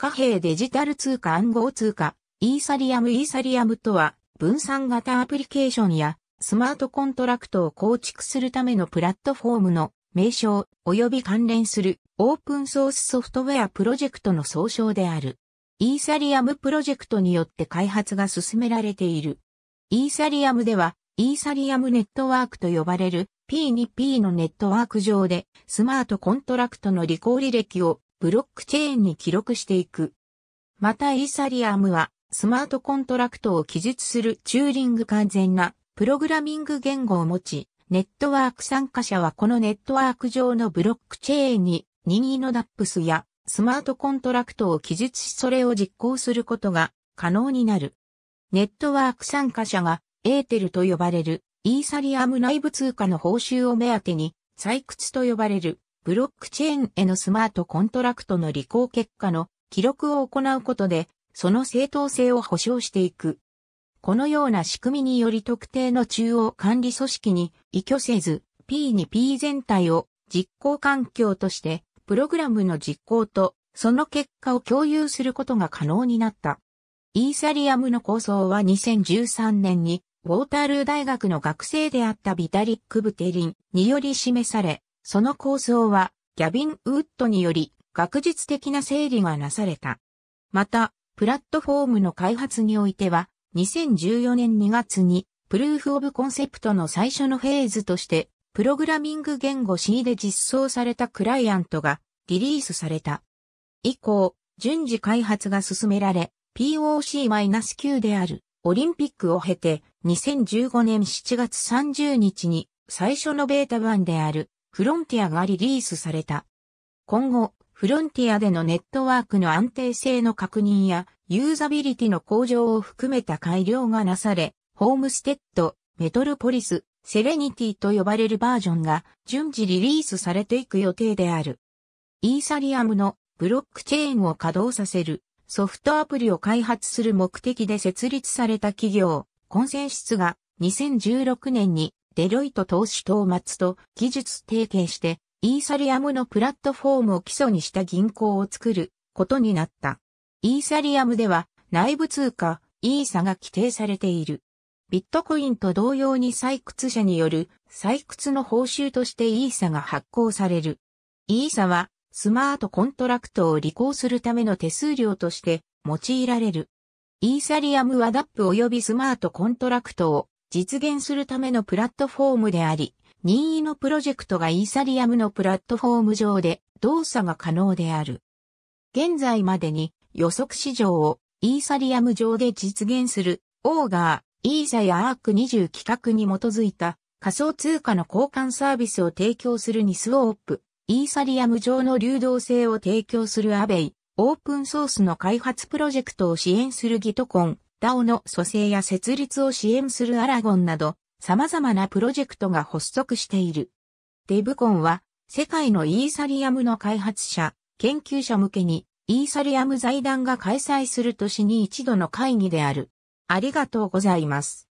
貨幣デジタル通貨暗号通貨、イーサリアムイーサリアムとは、分散型アプリケーションやスマートコントラクトを構築するためのプラットフォームの名称及び関連するオープンソースソフトウェアプロジェクトの総称である。イーサリアムプロジェクトによって開発が進められている。イーサリアムでは、イーサリアムネットワークと呼ばれる P2P のネットワーク上でスマートコントラクトの履行履歴をブロックチェーンに記録していく。またイーサリアムはスマートコントラクトを記述するチューリング完全なプログラミング言語を持ち、ネットワーク参加者はこのネットワーク上のブロックチェーンに任意のダップスやスマートコントラクトを記述しそれを実行することが可能になる。ネットワーク参加者がエーテルと呼ばれるイーサリアム内部通貨の報酬を目当てに採掘と呼ばれるブロックチェーンへのスマートコントラクトの履行結果の記録を行うことで、その正当性を保証していく。このような仕組みにより特定の中央管理組織に依拠せず P2P 全体を実行環境としてプログラムの実行とその結果を共有することが可能になった。イーサリアムの構想は2013年にウォータールー大学の学生であったビタリック・ブテリンにより示され、その構想は、ギャビン・ウッドにより、学術的な整理がなされた。また、プラットフォームの開発においては、2014年2月に、プルーフ・オブ・コンセプトの最初のフェーズとして、プログラミング言語 C で実装されたクライアントがリリースされた。以降、順次開発が進められ、POC-9 であるオリンピックを経て2015年7月30日に最初のベータ版であるフロンティアがリリースされた。今後、フロンティアでのネットワークの安定性の確認やユーザビリティの向上を含めた改良がなされ、ホームステッド、メトロポリス、セレニティと呼ばれるバージョンが順次リリースされていく予定である。イーサリアムのブロックチェーンを稼働させるソフトアプリを開発する目的で設立された企業、コンセンシスが2016年にデロイト投資トーマツと技術提携して、イーサリアムのプラットフォームを基礎にした銀行を作ることになった。イーサリアムでは内部通貨、イーサが規定されている。ビットコインと同様に採掘者による採掘の報酬としてイーサが発行される。イーサはスマートコントラクトを履行するための手数料として用いられる。イーサリアムはダップ及びスマートコントラクトを実現するためのプラットフォームであり、任意のプロジェクトがイーサリアムのプラットフォーム上で動作が可能である。現在までに予測市場をイーサリアム上で実現するオーガー、イーサやアーク20規格に基づいた仮想通貨の交換サービスを提供するニスオープ、イーサリアム上の流動性を提供するアベイ、オープンソースの開発プロジェクトを支援するギトコン、DAO の蘇生や設立を支援するアラゴンなど、様々なプロジェクトが発足している。デブコンは、世界のイーサリアムの開発者、研究者向けに、イーサリアム財団が開催する年に一度の会議である。ありがとうございます。